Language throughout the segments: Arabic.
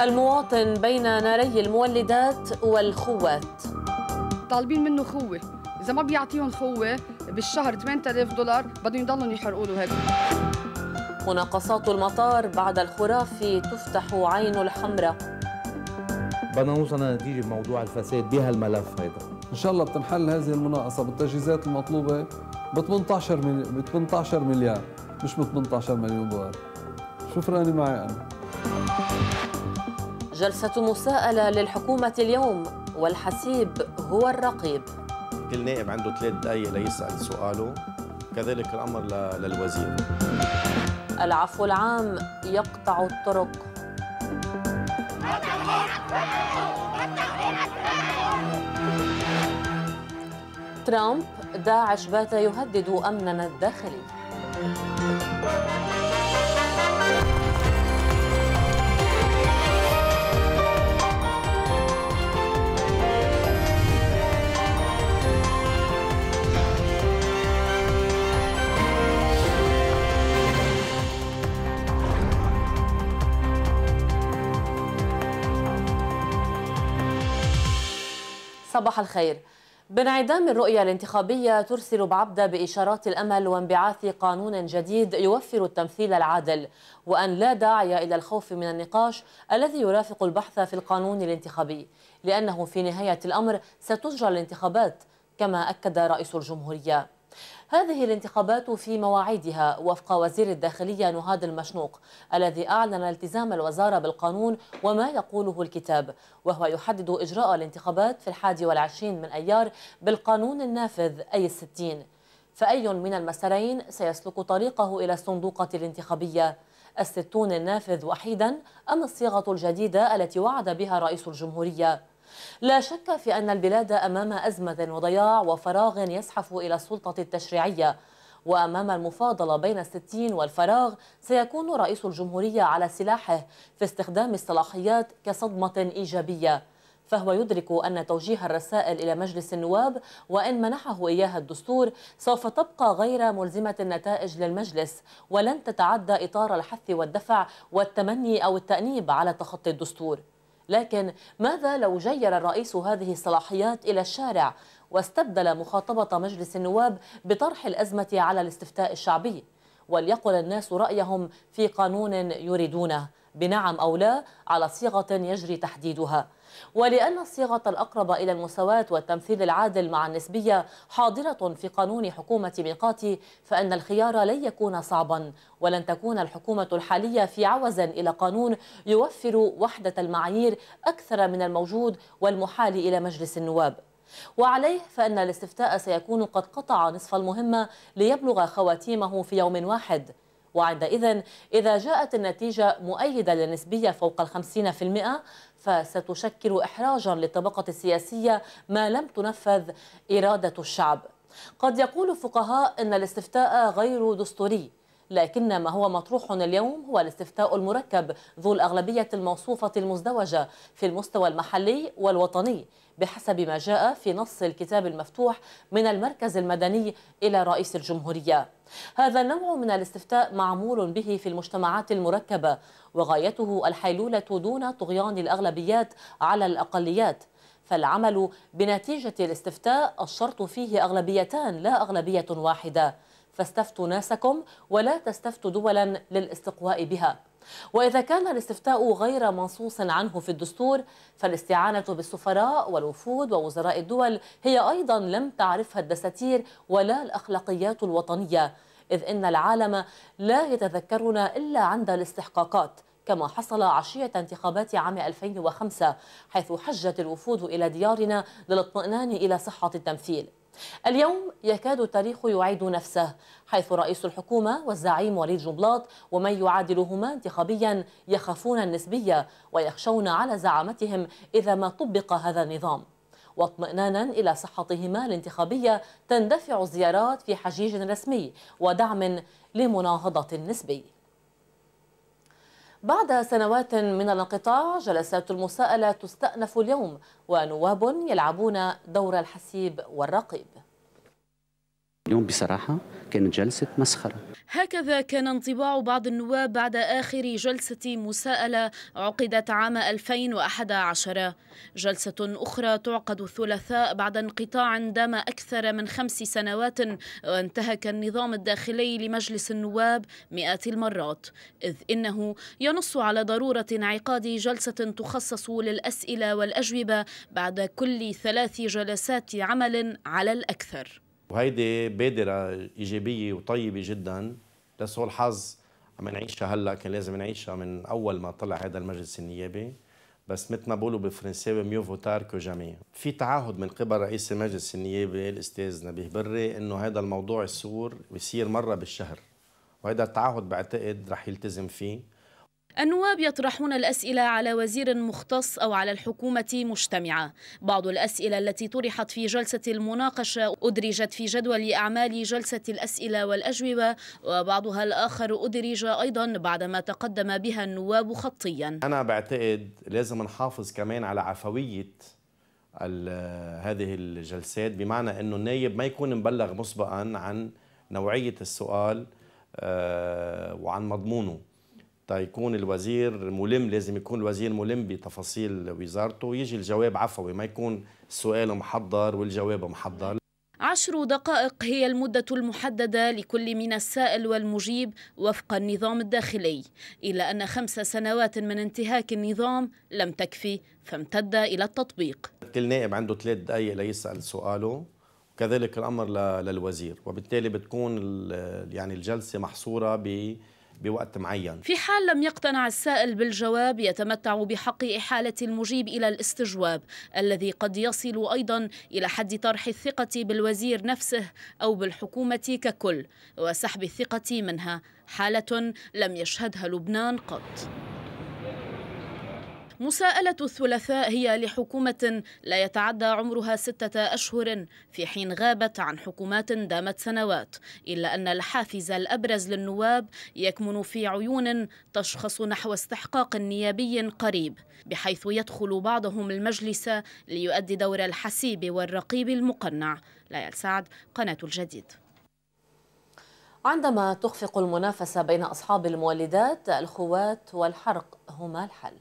المواطن بين ناري المولدات والخوات طالبين منه خوة إذا ما بيعطيهم خوة بالشهر 8000 دولار بدهم يضلوا يحرقوا له هيك مناقصات المطار بعد الخرافي تفتح عين الحمراء بدنا نوصل لنتيجه بموضوع الفساد بهالملف هيدا ان شاء الله بتنحل هذه المناقصه بالتجهيزات المطلوبه ب 18 ب 18 مليار مش ب 18 مليون دولار شو راني معي انا جلسة مساءلة للحكومة اليوم والحسيب هو الرقيب كل نائب عنده ثلاث دقايق ليسأل سؤاله كذلك الأمر للوزير العفو العام يقطع الطرق ترامب داعش بات يهدد أمننا الداخلي صباح الخير بانعدام الرؤية الانتخابية ترسل بعبدة بإشارات الأمل وانبعاث قانون جديد يوفر التمثيل العادل وأن لا داعي إلى الخوف من النقاش الذي يرافق البحث في القانون الانتخابي لأنه في نهاية الأمر ستجرى الانتخابات كما أكد رئيس الجمهورية هذه الانتخابات في مواعيدها وفق وزير الداخلية نهاد المشنوق الذي أعلن التزام الوزارة بالقانون وما يقوله الكتاب وهو يحدد إجراء الانتخابات في الحادي والعشرين من أيار بالقانون النافذ أي الستين فأي من المسارين سيسلك طريقه إلى الصندوقة الانتخابية الستون النافذ وحيدا أم الصيغة الجديدة التي وعد بها رئيس الجمهورية؟ لا شك في أن البلاد أمام أزمة وضياع وفراغ يزحف إلى السلطة التشريعية وأمام المفاضلة بين الستين والفراغ سيكون رئيس الجمهورية على سلاحه في استخدام الصلاحيات كصدمة إيجابية فهو يدرك أن توجيه الرسائل إلى مجلس النواب وإن منحه إياها الدستور سوف تبقى غير ملزمة النتائج للمجلس ولن تتعدى إطار الحث والدفع والتمني أو التأنيب على تخطي الدستور لكن ماذا لو جير الرئيس هذه الصلاحيات إلى الشارع واستبدل مخاطبة مجلس النواب بطرح الأزمة على الاستفتاء الشعبي وليقل الناس رأيهم في قانون يريدونه بنعم أو لا على صيغة يجري تحديدها ولأن الصيغة الأقرب إلى المساواة والتمثيل العادل مع النسبية حاضرة في قانون حكومة ميقاتي فإن الخيار لن يكون صعبا ولن تكون الحكومة الحالية في عوز إلى قانون يوفر وحدة المعايير أكثر من الموجود والمحال إلى مجلس النواب وعليه فإن الاستفتاء سيكون قد قطع نصف المهمة ليبلغ خواتيمه في يوم واحد وعندئذ إذا جاءت النتيجة مؤيدة للنسبية فوق الخمسين في المئة فستشكل إحراجا للطبقة السياسية ما لم تنفذ إرادة الشعب قد يقول الفقهاء أن الاستفتاء غير دستوري لكن ما هو مطروح اليوم هو الاستفتاء المركب ذو الأغلبية الموصوفة المزدوجة في المستوى المحلي والوطني بحسب ما جاء في نص الكتاب المفتوح من المركز المدني إلى رئيس الجمهورية هذا النوع من الاستفتاء معمول به في المجتمعات المركبة وغايته الحيلولة دون طغيان الأغلبيات على الأقليات فالعمل بنتيجة الاستفتاء الشرط فيه أغلبيتان لا أغلبية واحدة فاستفتوا ناسكم ولا تستفتوا دولا للاستقواء بها وإذا كان الاستفتاء غير منصوص عنه في الدستور فالاستعانة بالسفراء والوفود ووزراء الدول هي أيضا لم تعرفها الدساتير ولا الأخلاقيات الوطنية إذ إن العالم لا يتذكرنا إلا عند الاستحقاقات كما حصل عشية انتخابات عام 2005 حيث حجت الوفود إلى ديارنا للاطمئنان إلى صحة التمثيل اليوم يكاد التاريخ يعيد نفسه حيث رئيس الحكومة والزعيم وليد جبلاط ومن يعادلهما انتخابيا يخافون النسبية ويخشون على زعامتهم إذا ما طبق هذا النظام واطمئنانا إلى صحتهما الانتخابية تندفع الزيارات في حجيج رسمي ودعم لمناهضة النسبي بعد سنوات من الانقطاع جلسات المساءلة تستأنف اليوم ونواب يلعبون دور الحسيب والرقيب اليوم بصراحة كانت جلسة مسخرة هكذا كان انطباع بعض النواب بعد آخر جلسة مساءلة عقدت عام 2011 جلسة أخرى تعقد الثلاثاء بعد انقطاع دام أكثر من خمس سنوات وانتهك النظام الداخلي لمجلس النواب مئات المرات إذ إنه ينص على ضرورة انعقاد جلسة تخصص للأسئلة والأجوبة بعد كل ثلاث جلسات عمل على الأكثر وهيدي بادرة إيجابية وطيبة جدا لسوء الحظ عم نعيشها هلا كان لازم نعيشها من أول ما طلع هذا المجلس النيابي بس مثل ما بقولوا بالفرنساوي ميو فوتار كو جامي في تعهد من قبل رئيس المجلس النيابي الاستاذ نبيه بري انه هذا الموضوع السور ويصير مره بالشهر وهذا التعهد بعتقد رح يلتزم فيه النواب يطرحون الأسئلة على وزير مختص أو على الحكومة مجتمعة بعض الأسئلة التي طرحت في جلسة المناقشة أدرجت في جدول أعمال جلسة الأسئلة والأجوبة وبعضها الآخر أدرج أيضا بعدما تقدم بها النواب خطيا أنا بعتقد لازم نحافظ كمان على عفوية هذه الجلسات بمعنى أنه النايب ما يكون مبلغ مسبقا عن نوعية السؤال آه، وعن مضمونه يكون الوزير ملم لازم يكون الوزير ملم بتفاصيل وزارته ويجي الجواب عفوي ما يكون السؤال محضر والجواب محضر عشر دقائق هي المدة المحددة لكل من السائل والمجيب وفق النظام الداخلي إلا أن خمس سنوات من انتهاك النظام لم تكفي فامتد إلى التطبيق كل نائب عنده ثلاث دقائق ليسأل سؤاله وكذلك الأمر للوزير وبالتالي بتكون يعني الجلسة محصورة ب بوقت معين في حال لم يقتنع السائل بالجواب يتمتع بحق إحالة المجيب إلى الاستجواب الذي قد يصل أيضا إلى حد طرح الثقة بالوزير نفسه أو بالحكومة ككل وسحب الثقة منها حالة لم يشهدها لبنان قط مساءلة الثلاثاء هي لحكومة لا يتعدى عمرها ستة أشهر في حين غابت عن حكومات دامت سنوات إلا أن الحافز الأبرز للنواب يكمن في عيون تشخص نحو استحقاق نيابي قريب بحيث يدخل بعضهم المجلس ليؤدي دور الحسيب والرقيب المقنع ليال سعد قناة الجديد عندما تخفق المنافسة بين أصحاب المولدات الخوات والحرق هما الحل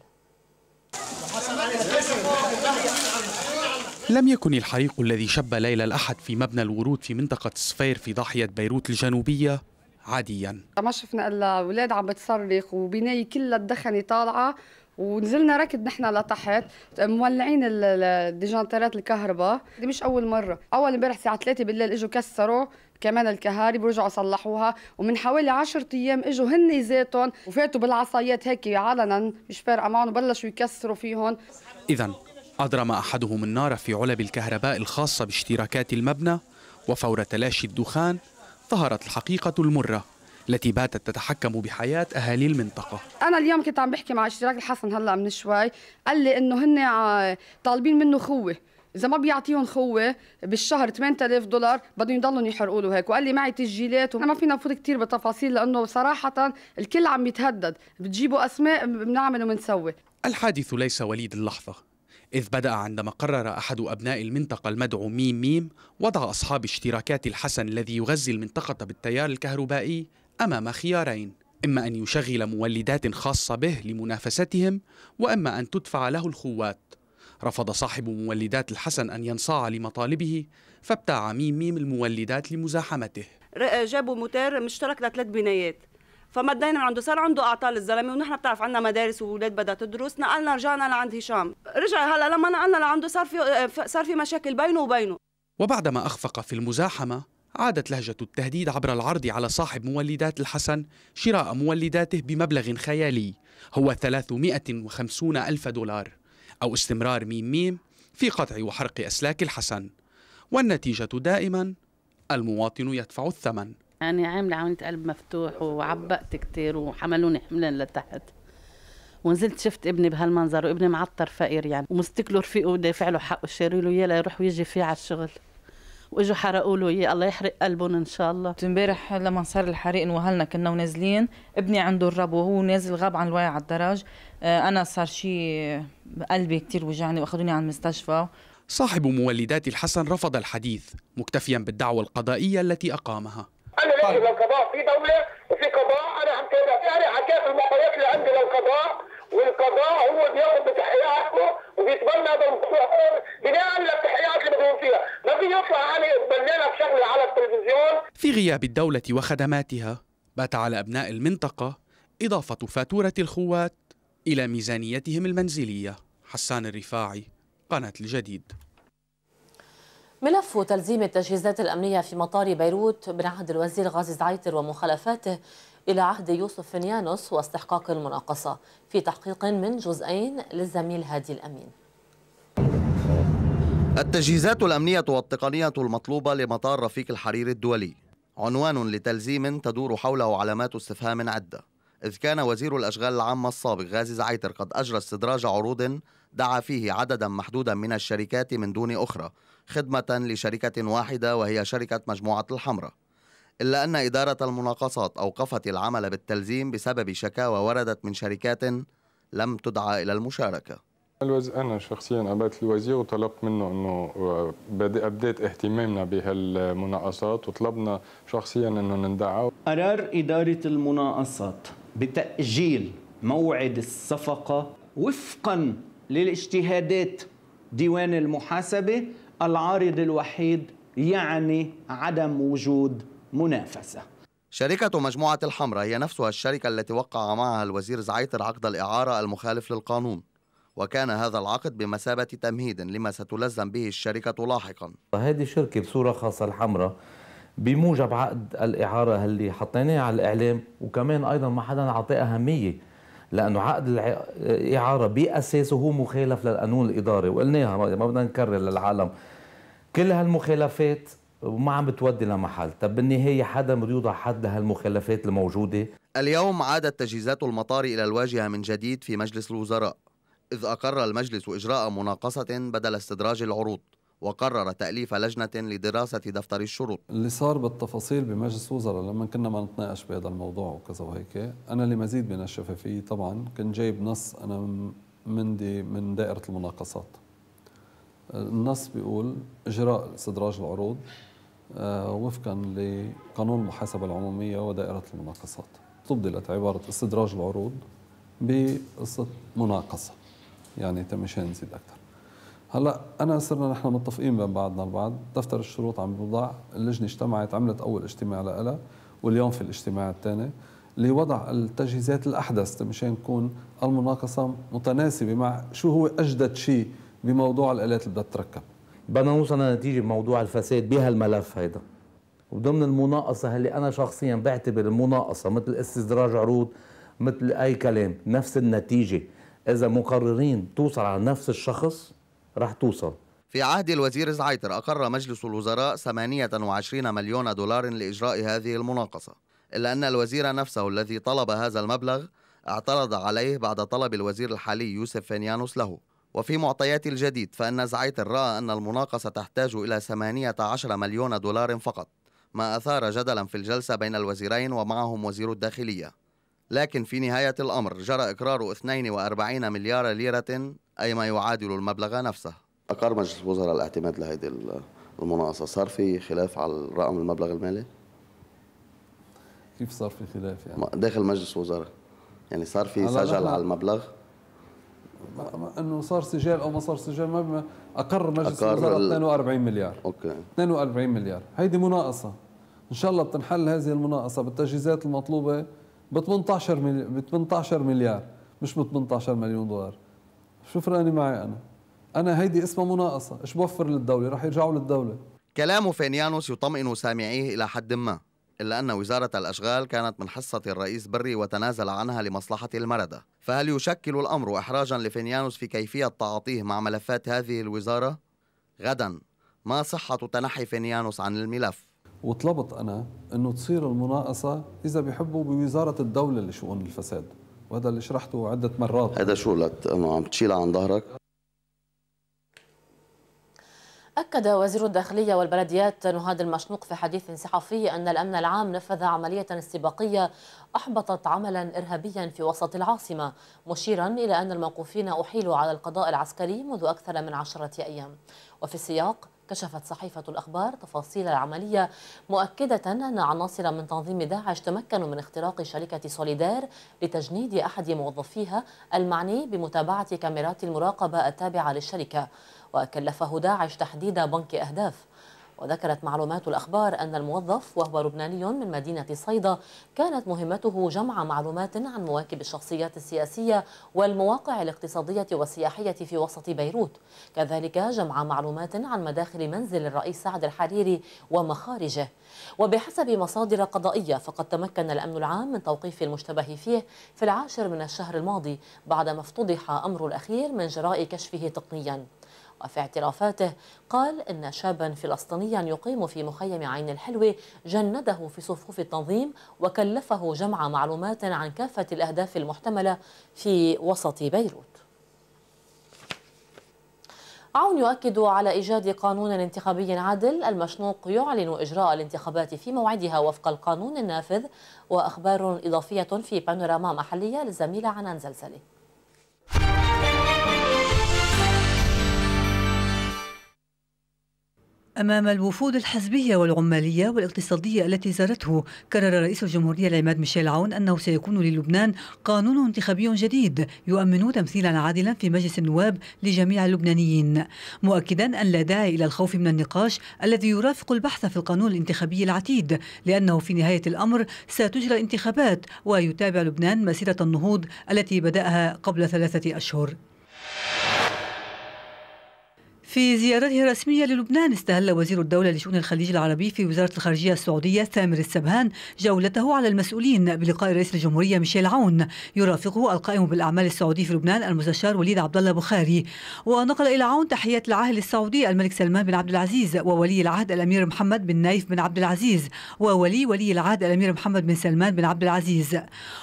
لم يكن الحريق الذي شب ليلة الأحد في مبنى الورود في منطقة الصفير في ضاحية بيروت الجنوبية عاديا ما شفنا الا اولاد عم بتصرخ وبنايه كلها الدخنه طالعه ونزلنا ركض نحن لتحت مولعين الديجانترات الكهرباء دي مش اول مره اول امبارح الساعه 3 بالليل اجوا كسروا كمان الكهارب ورجعوا صلحوها ومن حوالي 10 ايام اجوا هن ذاتهم وفاتوا بالعصايات هيك علنا مش فارقه معهم وبلشوا يكسروا فيهم اذا اضرم احدهم النار في علب الكهرباء الخاصه باشتراكات المبنى وفور تلاشي الدخان ظهرت الحقيقه المره التي باتت تتحكم بحياة أهالي المنطقة أنا اليوم كنت عم بحكي مع اشتراك الحسن هلأ من شوي قال لي إنه هن طالبين منه خوة اذا ما بيعطيهم خوه بالشهر 8000 دولار بدهم يضلوا يحرقوا له هيك وقال لي معي تسجيلات وما فينا نفوت كثير بالتفاصيل لانه صراحه الكل عم يتهدد بتجيبوا اسماء بنعمل وبنسوي الحادث ليس وليد اللحظه إذ بدأ عندما قرر أحد أبناء المنطقة المدعو ميم ميم وضع أصحاب اشتراكات الحسن الذي يغذي المنطقة بالتيار الكهربائي أمام خيارين إما أن يشغل مولدات خاصة به لمنافستهم وإما أن تدفع له الخوات رفض صاحب مولدات الحسن أن ينصاع لمطالبه فابتاع ميم ميم المولدات لمزاحمته جابوا موتير مشترك لثلاث بنايات فمدينا من عنده صار عنده اعطال الزلمه ونحن بتعرف عندنا مدارس واولاد بدها تدرس نقلنا رجعنا لعند هشام رجع هلا لما نقلنا لعنده صار في صار في مشاكل بينه وبينه وبعدما اخفق في المزاحمه عادت لهجه التهديد عبر العرض على صاحب مولدات الحسن شراء مولداته بمبلغ خيالي هو 350 ألف دولار أو استمرار ميم ميم في قطع وحرق أسلاك الحسن والنتيجة دائما المواطن يدفع الثمن أنا يعني عاملة عملية قلب مفتوح وعبقت كتير وحملوني حملا لتحت ونزلت شفت ابني بهالمنظر وابني معطر فقير يعني ومستكله رفيقه ودافع له حقه شاري له اياه ليروح ويجي فيه على الشغل واجوا حرقوا له اياه الله يحرق قلبهم ان شاء الله امبارح لما صار الحريق انوهلنا كنا ونازلين ابني عنده الرب وهو نازل غاب عن الواقع على الدرج آه، انا صار شيء قلبي كثير وجعني واخذوني على المستشفى صاحب مولدات الحسن رفض الحديث مكتفيا بالدعوى القضائيه التي اقامها انا ليش للقضاء في دوله وفي قضاء انا عم تابع انا حكيت المعطيات اللي عندي للقضاء والقضاء هو بياخد بتحياته وبيتبنى وبيتبنى بالقرار بناء على التحيات اللي بدهم فيها، ما في علي يعني لك شغله على التلفزيون. في غياب الدولة وخدماتها بات على أبناء المنطقة إضافة فاتورة الخوات إلى ميزانيتهم المنزلية. حسان الرفاعي، قناة الجديد. ملف تلزيم التجهيزات الأمنية في مطار بيروت بنعهد الوزير غازي زعيتر ومخالفاته إلى عهد يوسف فنيانوس واستحقاق المناقصة في تحقيق من جزئين للزميل هادي الأمين التجهيزات الأمنية والتقنية المطلوبة لمطار رفيق الحرير الدولي عنوان لتلزيم تدور حوله علامات استفهام عدة إذ كان وزير الأشغال العامة السابق غازي زعيتر قد أجرى استدراج عروض دعا فيه عددا محدودا من الشركات من دون أخرى خدمة لشركة واحدة وهي شركة مجموعة الحمراء إلا أن إدارة المناقصات أوقفت العمل بالتلزيم بسبب شكاوى وردت من شركات لم تدعى إلى المشاركة أنا شخصيا أبات الوزير وطلبت منه أنه أبديت آه، اهتمامنا بهالمناقصات وطلبنا شخصيا أنه نندعى قرار إدارة المناقصات بتأجيل موعد الصفقة وفقا للاجتهادات ديوان المحاسبة العارض الوحيد يعني عدم وجود منافسه شركة مجموعة الحمراء هي نفسها الشركة التي وقع معها الوزير زعيتر عقد الإعارة المخالف للقانون وكان هذا العقد بمثابة تمهيد لما ستلزم به الشركة لاحقا هذه شركة بصورة خاصة الحمراء بموجب عقد الإعارة اللي حطيناه على الإعلام وكمان أيضا ما حدا أعطاه أهمية لأنه عقد الإعارة بأساسه هو مخالف للقانون الإداري وقلناها ما بدنا نكرر للعالم كل هالمخالفات وما عم بتودي لمحل طب بالنهاية حدا بده يوضع حد هالمخلفات الموجودة اليوم عادت تجهيزات المطار إلى الواجهة من جديد في مجلس الوزراء إذ أقر المجلس إجراء مناقصة بدل استدراج العروض وقرر تأليف لجنة لدراسة دفتر الشروط اللي صار بالتفاصيل بمجلس الوزراء لما كنا ما نتناقش بهذا الموضوع وكذا وهيك أنا لمزيد من الشفافية طبعا كنت جايب نص أنا من دي من دائرة المناقصات النص بيقول إجراء استدراج العروض آه، وفقا لقانون المحاسبة العمومية ودائرة المناقصات تبدلت عبارة استدراج العروض بقصة مناقصة يعني مشان نزيد أكثر هلا انا صرنا نحن متفقين بين بعضنا البعض دفتر الشروط عم بيوضع اللجنه اجتمعت عملت اول اجتماع لها واليوم في الاجتماع الثاني لوضع التجهيزات الاحدث مشان نكون المناقصه متناسبه مع شو هو اجدد شيء بموضوع الالات اللي بدها تتركب بدنا نوصل لنتيجه بموضوع الفساد بهالملف هيدا وضمن المناقصه اللي انا شخصيا بعتبر المناقصه مثل استدراج عروض مثل اي كلام نفس النتيجه اذا مقررين توصل على نفس الشخص رح توصل في عهد الوزير زعيتر أقر مجلس الوزراء 28 مليون دولار لإجراء هذه المناقصة إلا أن الوزير نفسه الذي طلب هذا المبلغ اعترض عليه بعد طلب الوزير الحالي يوسف فينيانوس له وفي معطيات الجديد فإن زعيتر رأى أن المناقصة تحتاج إلى 18 مليون دولار فقط ما أثار جدلا في الجلسة بين الوزيرين ومعهم وزير الداخلية لكن في نهاية الأمر جرى إقرار 42 مليار ليرة أي ما يعادل المبلغ نفسه أقر مجلس الوزراء الاعتماد لهذه المناقصة صار في خلاف على رقم المبلغ المالي؟ كيف صار في خلاف يعني؟ داخل مجلس الوزراء يعني صار في سجل على المبلغ؟ انه صار سجال او ما صار سجال ما اقر مجلس الوزراء 42 مليار اوكي 42 مليار هيدي مناقصه ان شاء الله بتنحل هذه المناقصه بالتجهيزات المطلوبه ب 18 ب 18 مليار مش ب 18 مليون دولار شو فرقاني معي انا انا هيدي اسمها مناقصه ايش بوفر للدوله رح يرجعوا للدوله كلام فينيانوس يطمئن سامعيه الى حد ما إلا أن وزارة الأشغال كانت من حصة الرئيس بري وتنازل عنها لمصلحة المردة فهل يشكل الأمر إحراجا لفينيانوس في كيفية تعاطيه مع ملفات هذه الوزارة؟ غدا ما صحة تنحي فينيانوس عن الملف؟ وطلبت أنا أنه تصير المناقصة إذا بيحبوا بوزارة الدولة لشؤون الفساد وهذا اللي شرحته عدة مرات هذا شو لت... أنه عم تشيلها عن ظهرك؟ أكد وزير الداخلية والبلديات نهاد المشنوق في حديث صحفي أن الأمن العام نفذ عملية استباقية أحبطت عملا إرهابيا في وسط العاصمة مشيرا إلى أن الموقوفين أحيلوا على القضاء العسكري منذ أكثر من عشرة أيام وفي السياق كشفت صحيفة الأخبار تفاصيل العملية مؤكدة أن عناصر من تنظيم داعش تمكنوا من اختراق شركة سوليدار لتجنيد أحد موظفيها المعني بمتابعة كاميرات المراقبة التابعة للشركة وكلفه داعش تحديد بنك أهداف وذكرت معلومات الأخبار أن الموظف وهو لبناني من مدينة صيدا كانت مهمته جمع معلومات عن مواكب الشخصيات السياسية والمواقع الاقتصادية والسياحية في وسط بيروت كذلك جمع معلومات عن مداخل منزل الرئيس سعد الحريري ومخارجه وبحسب مصادر قضائية فقد تمكن الأمن العام من توقيف المشتبه فيه في العاشر من الشهر الماضي بعدما افتضح أمر الأخير من جراء كشفه تقنياً وفي اعترافاته قال إن شابا فلسطينيا يقيم في مخيم عين الحلوة جنده في صفوف التنظيم وكلفه جمع معلومات عن كافة الأهداف المحتملة في وسط بيروت عون يؤكد على إيجاد قانون انتخابي عادل المشنوق يعلن إجراء الانتخابات في موعدها وفق القانون النافذ وأخبار إضافية في بانوراما محلية للزميلة عنان زلزلي أمام الوفود الحزبية والعمالية والاقتصادية التي زارته كرر رئيس الجمهورية العماد ميشيل عون أنه سيكون للبنان قانون انتخابي جديد يؤمن تمثيلا عادلا في مجلس النواب لجميع اللبنانيين مؤكدا أن لا داعي إلى الخوف من النقاش الذي يرافق البحث في القانون الانتخابي العتيد لأنه في نهاية الأمر ستجرى انتخابات ويتابع لبنان مسيرة النهوض التي بدأها قبل ثلاثة أشهر في زيارته الرسمية للبنان استهل وزير الدولة لشؤون الخليج العربي في وزارة الخارجية السعودية ثامر السبهان جولته على المسؤولين بلقاء رئيس الجمهورية ميشيل عون يرافقه القائم بالأعمال السعودي في لبنان المستشار وليد عبد الله بخاري ونقل إلى عون تحيات العاهل السعودي الملك سلمان بن عبد العزيز وولي العهد الأمير محمد بن نايف بن عبد العزيز وولي ولي العهد الأمير محمد بن سلمان بن عبد العزيز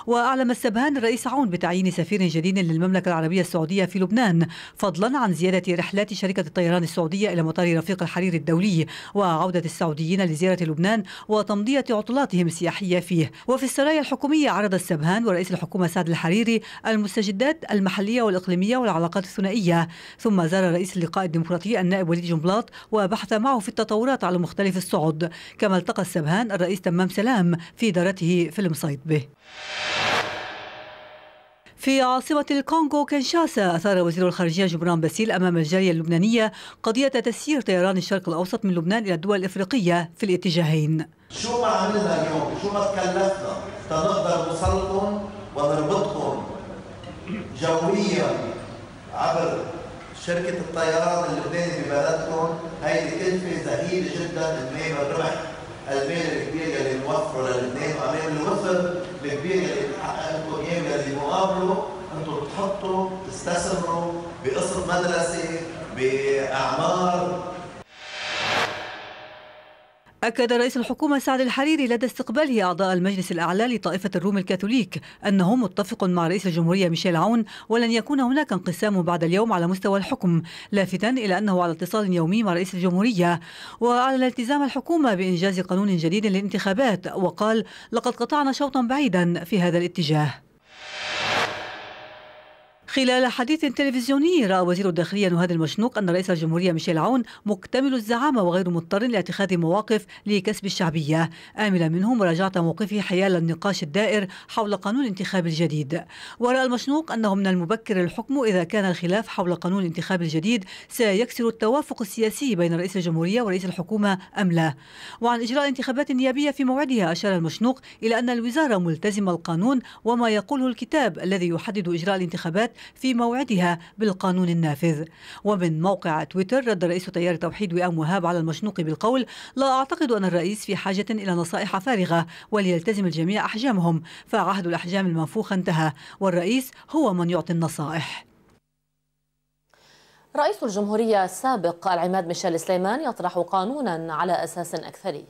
وأعلم السبهان الرئيس عون بتعيين سفير جديد للمملكة العربية السعودية في لبنان فضلا عن زيادة رحلات شركة الطيران طيران السعودية إلى مطار رفيق الحرير الدولي وعودة السعوديين لزيارة لبنان وتمضية عطلاتهم السياحية فيه وفي السرايا الحكومية عرض السبهان ورئيس الحكومة سعد الحريري المستجدات المحلية والإقليمية والعلاقات الثنائية ثم زار رئيس اللقاء الديمقراطي النائب وليد جنبلاط وبحث معه في التطورات على مختلف الصعد كما التقى السبهان الرئيس تمام سلام في دارته في المصيد به في عاصمة الكونغو كنشاسا أثار وزير الخارجية جبران باسيل أمام الجالية اللبنانية قضية تسيير طيران الشرق الأوسط من لبنان إلى الدول الإفريقية في الاتجاهين شو ما عملنا اليوم شو ما تكلفنا تنقدر نوصلكم ونربطكم جويا عبر شركة الطيران اللبناني ببلدكم هيدي تكلفة زهيدة جدا أمام الربح المالي الكبير اللي نوفره للبنان وأمام الوفر الكبير اللي بنحقق اللي مقابله انتم بتحطوا تستثمروا بقصر مدرسه باعمار أكد رئيس الحكومة سعد الحريري لدى استقباله أعضاء المجلس الأعلى لطائفة الروم الكاثوليك أنه متفق مع رئيس الجمهورية ميشيل عون ولن يكون هناك انقسام بعد اليوم على مستوى الحكم لافتا إلى أنه على اتصال يومي مع رئيس الجمهورية وعلى التزام الحكومة بإنجاز قانون جديد للانتخابات وقال لقد قطعنا شوطا بعيدا في هذا الاتجاه خلال حديث تلفزيوني رأى وزير الداخلية نهاد المشنوق أن رئيس الجمهورية ميشيل عون مكتمل الزعامة وغير مضطر لاتخاذ مواقف لكسب الشعبية آملا منه مراجعة موقفه حيال النقاش الدائر حول قانون الانتخاب الجديد ورأى المشنوق أنه من المبكر الحكم إذا كان الخلاف حول قانون الانتخاب الجديد سيكسر التوافق السياسي بين رئيس الجمهورية ورئيس الحكومة أم لا وعن إجراء انتخابات نيابية في موعدها أشار المشنوق إلى أن الوزارة ملتزمة القانون وما يقوله الكتاب الذي يحدد إجراء الانتخابات في موعدها بالقانون النافذ ومن موقع تويتر رد رئيس تيار توحيد وئام وهاب على المشنوق بالقول لا أعتقد أن الرئيس في حاجة إلى نصائح فارغة وليلتزم الجميع أحجامهم فعهد الأحجام المنفوخة انتهى والرئيس هو من يعطي النصائح رئيس الجمهورية السابق العماد ميشيل سليمان يطرح قانونا على أساس أكثري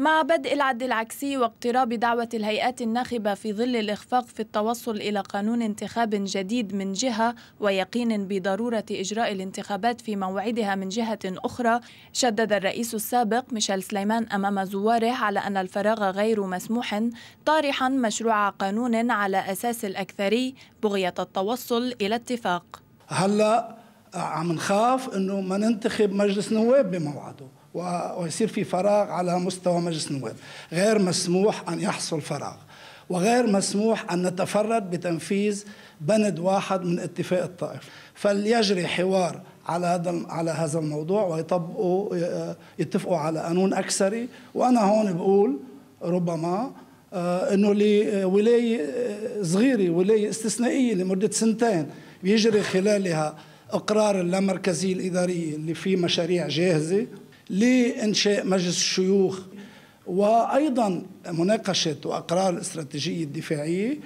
مع بدء العد العكسي واقتراب دعوة الهيئات الناخبة في ظل الإخفاق في التوصل إلى قانون انتخاب جديد من جهة ويقين بضرورة إجراء الانتخابات في موعدها من جهة أخرى شدد الرئيس السابق ميشيل سليمان أمام زواره على أن الفراغ غير مسموح طارحا مشروع قانون على أساس الأكثري بغية التوصل إلى اتفاق هلأ عم نخاف أنه ما ننتخب مجلس نواب بموعده ويصير في فراغ على مستوى مجلس النواب غير مسموح أن يحصل فراغ وغير مسموح أن نتفرد بتنفيذ بند واحد من اتفاق الطائف فليجري حوار على هذا على هذا الموضوع ويطبقوا يتفقوا على قانون اكثري وانا هون بقول ربما آه، انه لولايه آه، صغيره ولايه استثنائيه لمده سنتين بيجري خلالها اقرار اللامركزيه الاداريه اللي فيه مشاريع جاهزه لإنشاء مجلس الشيوخ وأيضا مناقشة وأقرار الاستراتيجية الدفاعية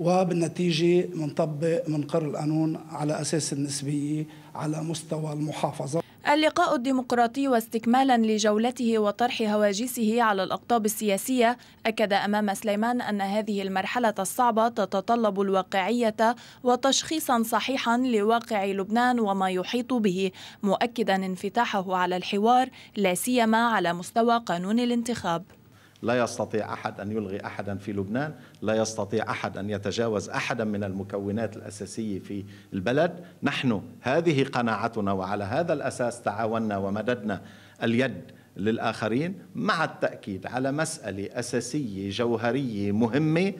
وبالنتيجة منطبق منقر القانون على أساس النسبية على مستوى المحافظة اللقاء الديمقراطي واستكمالا لجولته وطرح هواجسه على الأقطاب السياسية أكد أمام سليمان أن هذه المرحلة الصعبة تتطلب الواقعية وتشخيصا صحيحا لواقع لبنان وما يحيط به مؤكدا انفتاحه على الحوار لا سيما على مستوى قانون الانتخاب لا يستطيع احد ان يلغي احدا في لبنان، لا يستطيع احد ان يتجاوز احدا من المكونات الاساسيه في البلد، نحن هذه قناعتنا وعلى هذا الاساس تعاوننا ومددنا اليد للاخرين مع التاكيد على مساله اساسيه جوهريه مهمه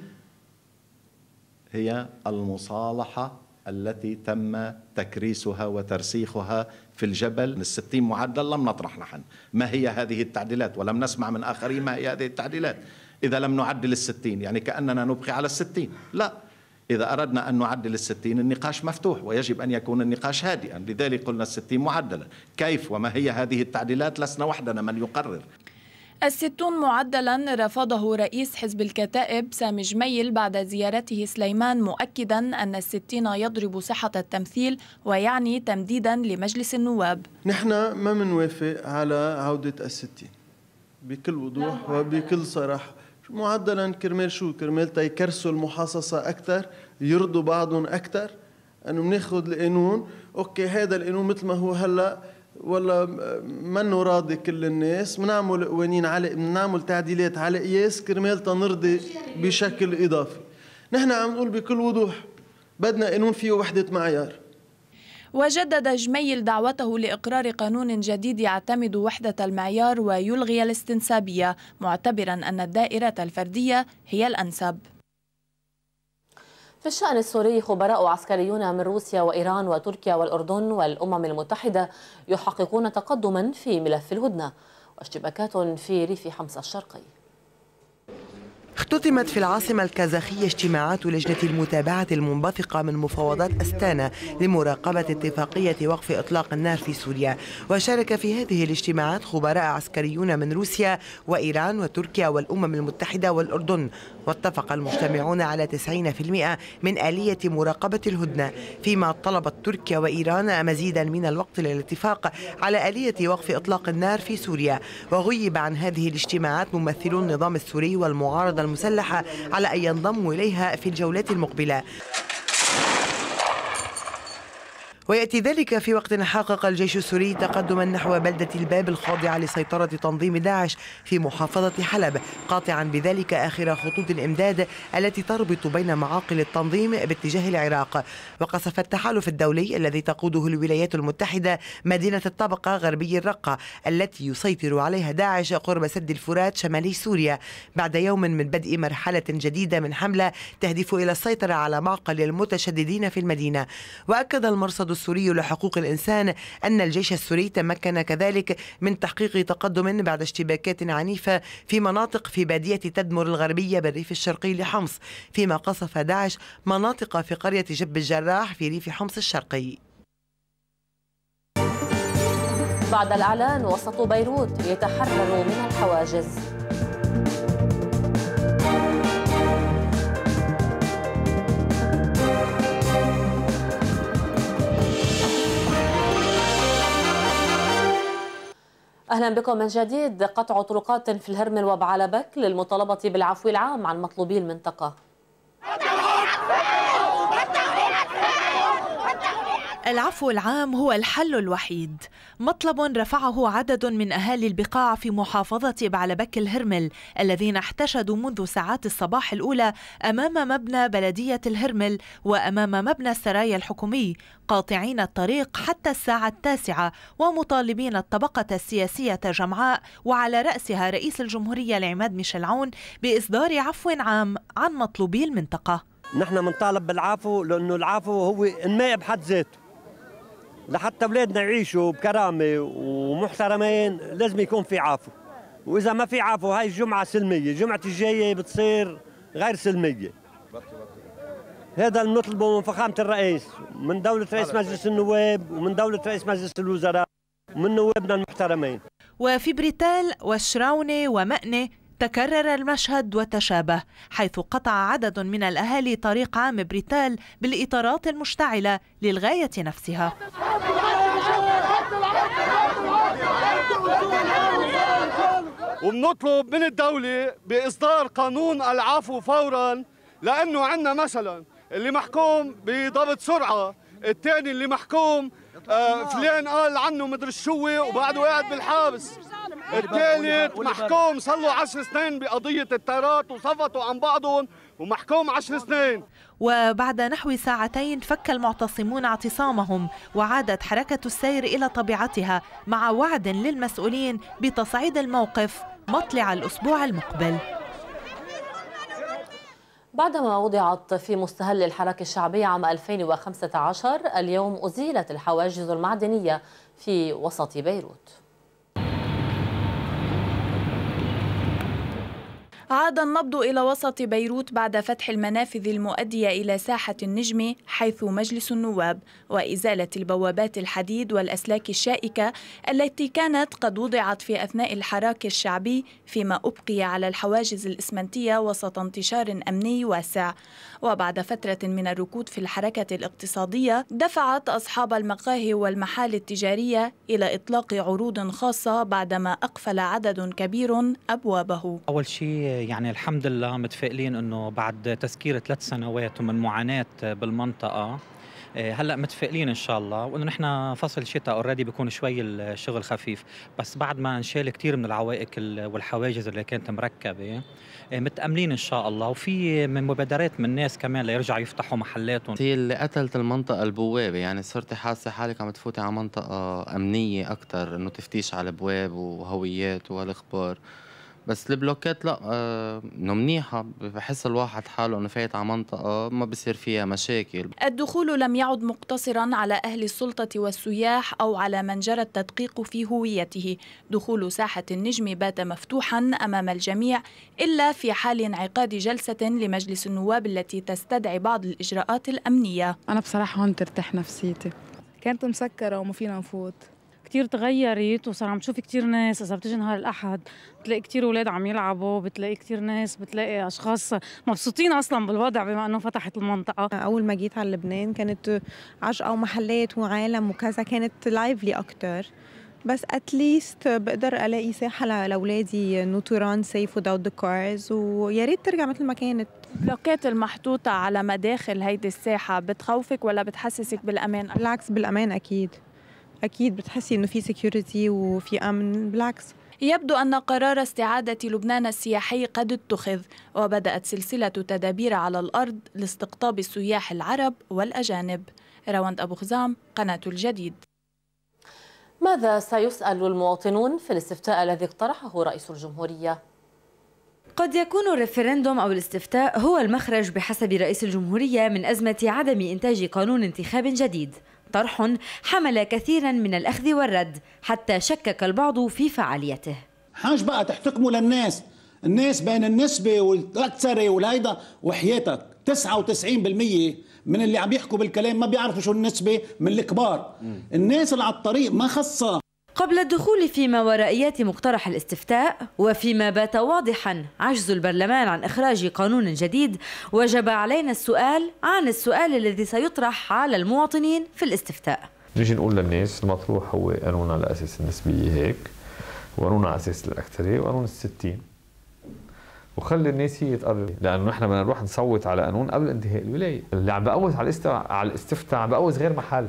هي المصالحه التي تم تكريسها وترسيخها في الجبل من الستين معدل لم نطرح نحن ما هي هذه التعديلات ولم نسمع من آخرين ما هي هذه التعديلات إذا لم نعدل الستين يعني كأننا نبقي على الستين لا إذا أردنا أن نعدل الستين النقاش مفتوح ويجب أن يكون النقاش هادئا لذلك قلنا الستين معدلا كيف وما هي هذه التعديلات لسنا وحدنا من يقرر الستون معدلا رفضه رئيس حزب الكتائب سامي جميل بعد زيارته سليمان مؤكدا أن الستين يضرب صحة التمثيل ويعني تمديدا لمجلس النواب نحن ما منوافق على عودة الستين بكل وضوح وبكل صراحة معدلا كرمال شو كرمال تيكرسوا المحاصصة أكثر يرضوا بعضهم أكثر أنه بناخذ القانون أوكي هذا القانون مثل ما هو هلأ ولا منه راضي كل الناس بنعمل قوانين على بنعمل تعديلات على قياس كرمال تنرضي بشكل اضافي نحن عم نقول بكل وضوح بدنا قانون فيه وحده معيار وجدد جميل دعوته لإقرار قانون جديد يعتمد وحدة المعيار ويلغي الاستنسابية معتبرا أن الدائرة الفردية هي الأنسب في الشأن السوري خبراء عسكريون من روسيا وإيران وتركيا والأردن والأمم المتحدة يحققون تقدما في ملف الهدنة واشتباكات في ريف حمص الشرقي اختتمت في العاصمة الكازاخية اجتماعات لجنة المتابعة المنبثقة من مفاوضات أستانا لمراقبة اتفاقية وقف إطلاق النار في سوريا وشارك في هذه الاجتماعات خبراء عسكريون من روسيا وإيران وتركيا والأمم المتحدة والأردن واتفق المجتمعون على 90% من آلية مراقبة الهدنة فيما طلبت تركيا وإيران مزيدا من الوقت للاتفاق على آلية وقف إطلاق النار في سوريا وغيب عن هذه الاجتماعات ممثلون النظام السوري والمعارضة المسلحة على أن ينضموا إليها في الجولات المقبلة ويأتي ذلك في وقت حقق الجيش السوري تقدما نحو بلدة الباب الخاضعة لسيطرة تنظيم داعش في محافظة حلب قاطعا بذلك آخر خطوط الإمداد التي تربط بين معاقل التنظيم باتجاه العراق وقصف التحالف الدولي الذي تقوده الولايات المتحدة مدينة الطبقة غربي الرقة التي يسيطر عليها داعش قرب سد الفرات شمالي سوريا بعد يوم من بدء مرحلة جديدة من حملة تهدف إلى السيطرة على معقل المتشددين في المدينة وأكد المرصد السوري لحقوق الإنسان أن الجيش السوري تمكن كذلك من تحقيق تقدم بعد اشتباكات عنيفة في مناطق في بادية تدمر الغربية بالريف الشرقي لحمص فيما قصف داعش مناطق في قرية جب الجراح في ريف حمص الشرقي بعد الإعلان وسط بيروت يتحرر من الحواجز أهلا بكم من جديد قطع طرقات في الهرمل وبعلبك للمطالبة بالعفو العام عن مطلوبي المنطقة العفو العام هو الحل الوحيد مطلب رفعه عدد من أهالي البقاع في محافظة بعلبك الهرمل الذين احتشدوا منذ ساعات الصباح الأولى أمام مبنى بلدية الهرمل وأمام مبنى السرايا الحكومي قاطعين الطريق حتى الساعة التاسعة ومطالبين الطبقة السياسية جمعاء وعلى رأسها رئيس الجمهورية العماد ميشيل عون بإصدار عفو عام عن مطلوبي المنطقة نحن منطالب بالعفو لأنه العفو هو النائب بحد ذاته لحتى اولادنا يعيشوا بكرامه ومحترمين لازم يكون في عافو واذا ما في عافو هاي الجمعه سلميه الجمعه الجايه بتصير غير سلميه هذا اللي بنطلبه من فخامه الرئيس من دوله رئيس مجلس النواب ومن دوله رئيس مجلس الوزراء ومن نوابنا المحترمين وفي بريتال وشراونه ومأنه تكرر المشهد وتشابه حيث قطع عدد من الأهالي طريق عام بريتال بالإطارات المشتعلة للغاية نفسها وبنطلب من الدولة بإصدار قانون العفو فورا لأنه عندنا مثلا اللي محكوم بضبط سرعة الثاني اللي محكوم آه، فلان قال عنه مدري شو وبعده قاعد بالحبس الثالث محكوم صار له 10 سنين بقضيه التارات وصفتوا عن بعضهم ومحكوم 10 سنين وبعد نحو ساعتين فك المعتصمون اعتصامهم وعادت حركه السير الى طبيعتها مع وعد للمسؤولين بتصعيد الموقف مطلع الاسبوع المقبل بعدما وضعت في مستهل الحركة الشعبية عام 2015 اليوم أزيلت الحواجز المعدنية في وسط بيروت عاد النبض إلى وسط بيروت بعد فتح المنافذ المؤدية إلى ساحة النجم حيث مجلس النواب وإزالة البوابات الحديد والأسلاك الشائكة التي كانت قد وضعت في أثناء الحراك الشعبي فيما أبقي على الحواجز الإسمنتية وسط انتشار أمني واسع وبعد فترة من الركود في الحركة الاقتصادية دفعت أصحاب المقاهي والمحال التجارية إلى إطلاق عروض خاصة بعدما أقفل عدد كبير أبوابه أول شيء يعني الحمد لله متفائلين انه بعد تسكير ثلاث سنوات ومن معاناه بالمنطقه آه، هلا متفائلين ان شاء الله وانه نحن فصل شتاء اوريدي بيكون شوي الشغل خفيف بس بعد ما انشال كثير من العوائق والحواجز اللي كانت مركبه آه، متاملين ان شاء الله وفي من مبادرات من الناس كمان ليرجعوا يفتحوا محلاتهم هي اللي قتلت المنطقه البوابه يعني صرتي حاسه حالك عم تفوتي على منطقه امنيه اكثر انه تفتيش على ابواب وهويات وهالاخبار بس البلوكات لا آه، انه منيحه بحس الواحد حاله انه فايت على منطقه آه، ما بصير فيها مشاكل الدخول لم يعد مقتصرا على اهل السلطه والسياح او على من جرى التدقيق في هويته دخول ساحه النجم بات مفتوحا امام الجميع الا في حال انعقاد جلسه لمجلس النواب التي تستدعي بعض الاجراءات الامنيه انا بصراحه هون ترتاح نفسيتي كانت مسكره وما فينا نفوت كتير تغيرت وصار عم تشوفي كتير ناس اذا بتجي نهار الاحد بتلاقي كتير اولاد عم يلعبوا بتلاقي كتير ناس بتلاقي اشخاص مبسوطين اصلا بالوضع بما انه فتحت المنطقه اول ما جيت على لبنان كانت عجقه ومحلات وعالم وكذا كانت لايفلي اكتر بس اتليست بقدر الاقي ساحه لاولادي نوتوران سيف without ذا كارز ويا ريت ترجع مثل ما كانت البلوكات المحطوطه على مداخل هيدي الساحه بتخوفك ولا بتحسسك بالامان بالعكس بالامان اكيد اكيد بتحسي انه في سكيورتي وفي امن بالعكس يبدو أن قرار استعادة لبنان السياحي قد اتخذ وبدأت سلسلة تدابير على الأرض لاستقطاب السياح العرب والأجانب روند أبو خزام قناة الجديد ماذا سيسأل المواطنون في الاستفتاء الذي اقترحه رئيس الجمهورية؟ قد يكون الريفرندوم أو الاستفتاء هو المخرج بحسب رئيس الجمهورية من أزمة عدم إنتاج قانون انتخاب جديد طرح حمل كثيرا من الأخذ والرد حتى شكك البعض في فعاليته حاج بقى تحتكموا للناس الناس بين النسبة والأكثر والهيدا وحياتك 99% من اللي عم يحكوا بالكلام ما بيعرفوا شو النسبة من الكبار الناس اللي على الطريق ما خصها قبل الدخول في ورائيات مقترح الاستفتاء وفيما بات واضحا عجز البرلمان عن اخراج قانون جديد وجب علينا السؤال عن السؤال الذي سيطرح على المواطنين في الاستفتاء نيجي نقول للناس المطروح هو قانون على اساس النسبيه هيك وقانون على اساس الاكثريه وقانون الستين وخلي الناس هي تقرر لانه نحن بدنا نروح نصوت على قانون قبل انتهاء الولايه اللي عم بقوز على الاستفتاء على الاستفتاء عم بقوز غير محل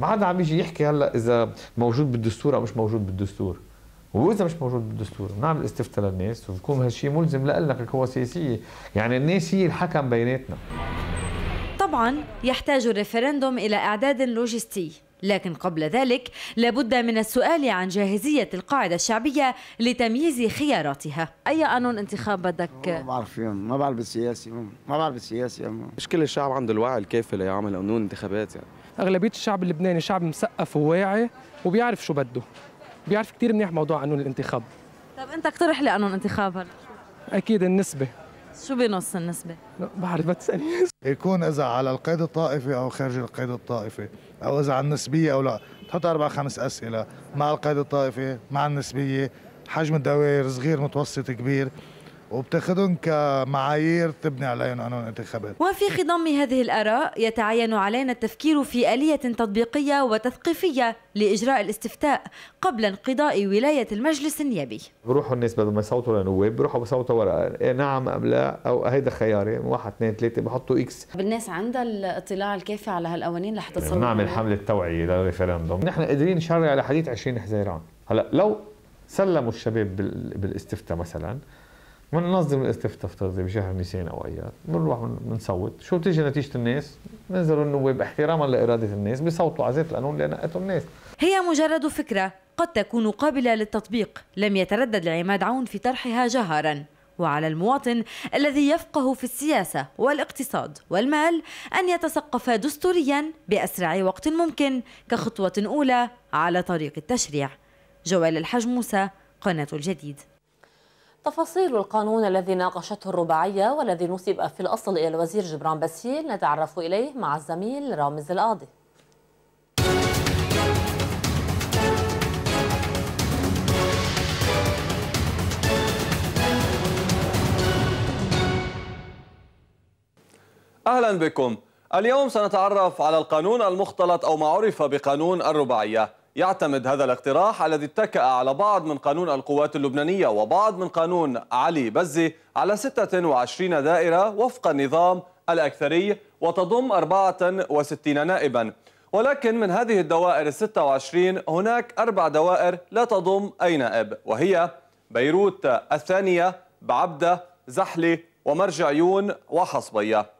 ما حدا عم يجي يحكي هلا اذا موجود بالدستور او مش موجود بالدستور واذا مش موجود بالدستور بنعمل استفتاء للناس وبكون هالشيء ملزم لنا كقوى سياسيه يعني الناس هي الحكم بيناتنا طبعا يحتاج الريفرندوم الى اعداد لوجستي لكن قبل ذلك لابد من السؤال عن جاهزية القاعدة الشعبية لتمييز خياراتها أي قانون انتخاب بدك؟ ما بعرف فيهم ما بعرف بالسياسة ما بعرف بالسياسة مش كل الشعب عنده الوعي الكافي ليعمل قانون انتخابات يعني اغلبيه الشعب اللبناني شعب مثقف وواعي وبيعرف شو بده بيعرف كثير منيح موضوع قانون الانتخاب طب انت اقترح لي قانون انتخاب هلا اكيد النسبه شو بنص النسبة؟ بعرف بتسألني يكون إذا على القيد الطائفي أو خارج القيد الطائفي أو إذا على النسبية أو لا تحط أربع خمس أسئلة مع القيد الطائفي مع النسبية حجم الدوائر صغير متوسط كبير وبتاخذهم كمعايير تبني عليهم قانون الانتخابات وفي خضم هذه الآراء يتعين علينا التفكير في آلية تطبيقية وتثقيفية لإجراء الاستفتاء قبل انقضاء ولاية المجلس النيابي بروحوا الناس بدل ما يصوتوا لنواب بروحوا بصوتوا ورقة إيه نعم أم لا أو هيدا خياري واحد اثنين ثلاثة بحطوا إكس الناس عندها الاطلاع الكافي على هالقوانين لحتى تصوت نعمل حملة توعية للريفرندوم نحن قادرين نشرع لحديث 20 حزيران هلا لو سلموا الشباب بالاستفتاء مثلا بننظم الاستفتاء افترضي بشهر نيسان او ايار بنروح بنصوت شو بتيجي نتيجه الناس بنزلوا النواب احتراما لاراده الناس بصوتوا على ذات القانون اللي نقته الناس هي مجرد فكره قد تكون قابله للتطبيق لم يتردد العماد عون في طرحها جهارا وعلى المواطن الذي يفقه في السياسه والاقتصاد والمال ان يتثقف دستوريا باسرع وقت ممكن كخطوه اولى على طريق التشريع جوال الحج موسى قناه الجديد تفاصيل القانون الذي ناقشته الرباعية والذي نسب في الأصل إلى الوزير جبران باسيل نتعرف إليه مع الزميل رامز القاضي أهلا بكم اليوم سنتعرف على القانون المختلط أو ما عرف بقانون الرباعية يعتمد هذا الاقتراح الذي اتكأ على بعض من قانون القوات اللبنانية وبعض من قانون علي بزي على 26 دائرة وفق النظام الأكثري وتضم 64 نائبا ولكن من هذه الدوائر ال 26 هناك أربع دوائر لا تضم أي نائب وهي بيروت الثانية بعبدة زحلي ومرجعيون وحصبيه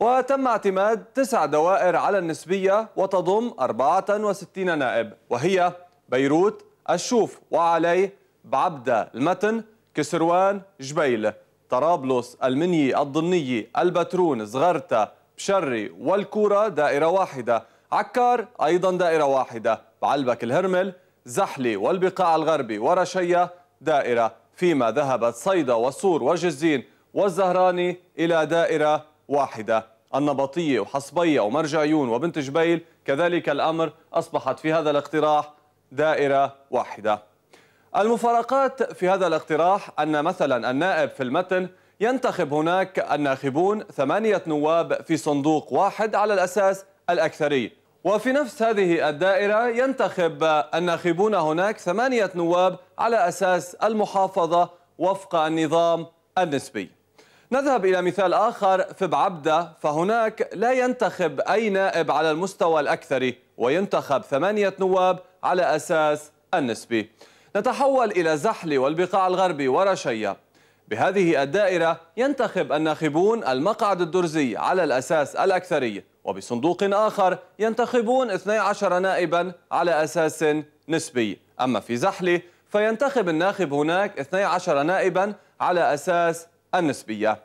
وتم اعتماد تسع دوائر على النسبية وتضم 64 نائب وهي بيروت الشوف وعلي بعبدة المتن كسروان جبيل طرابلس المنيي الضنية البترون صغرتة بشري والكورة دائرة واحدة عكار أيضا دائرة واحدة بعلبك الهرمل زحلي والبقاع الغربي ورشية دائرة فيما ذهبت صيدا وصور وجزين والزهراني إلى دائرة واحدة النبطية وحصبية ومرجعيون وبنت جبيل كذلك الأمر أصبحت في هذا الاقتراح دائرة واحدة المفارقات في هذا الاقتراح أن مثلا النائب في المتن ينتخب هناك الناخبون ثمانية نواب في صندوق واحد على الأساس الأكثري وفي نفس هذه الدائرة ينتخب الناخبون هناك ثمانية نواب على أساس المحافظة وفق النظام النسبي نذهب إلى مثال آخر في بعبدة فهناك لا ينتخب أي نائب على المستوى الأكثري وينتخب ثمانية نواب على أساس النسبي نتحول إلى زحل والبقاع الغربي ورشية بهذه الدائرة ينتخب الناخبون المقعد الدرزي على الأساس الأكثري وبصندوق آخر ينتخبون 12 نائبا على أساس نسبي أما في زحلي فينتخب الناخب هناك 12 نائبا على أساس النسبية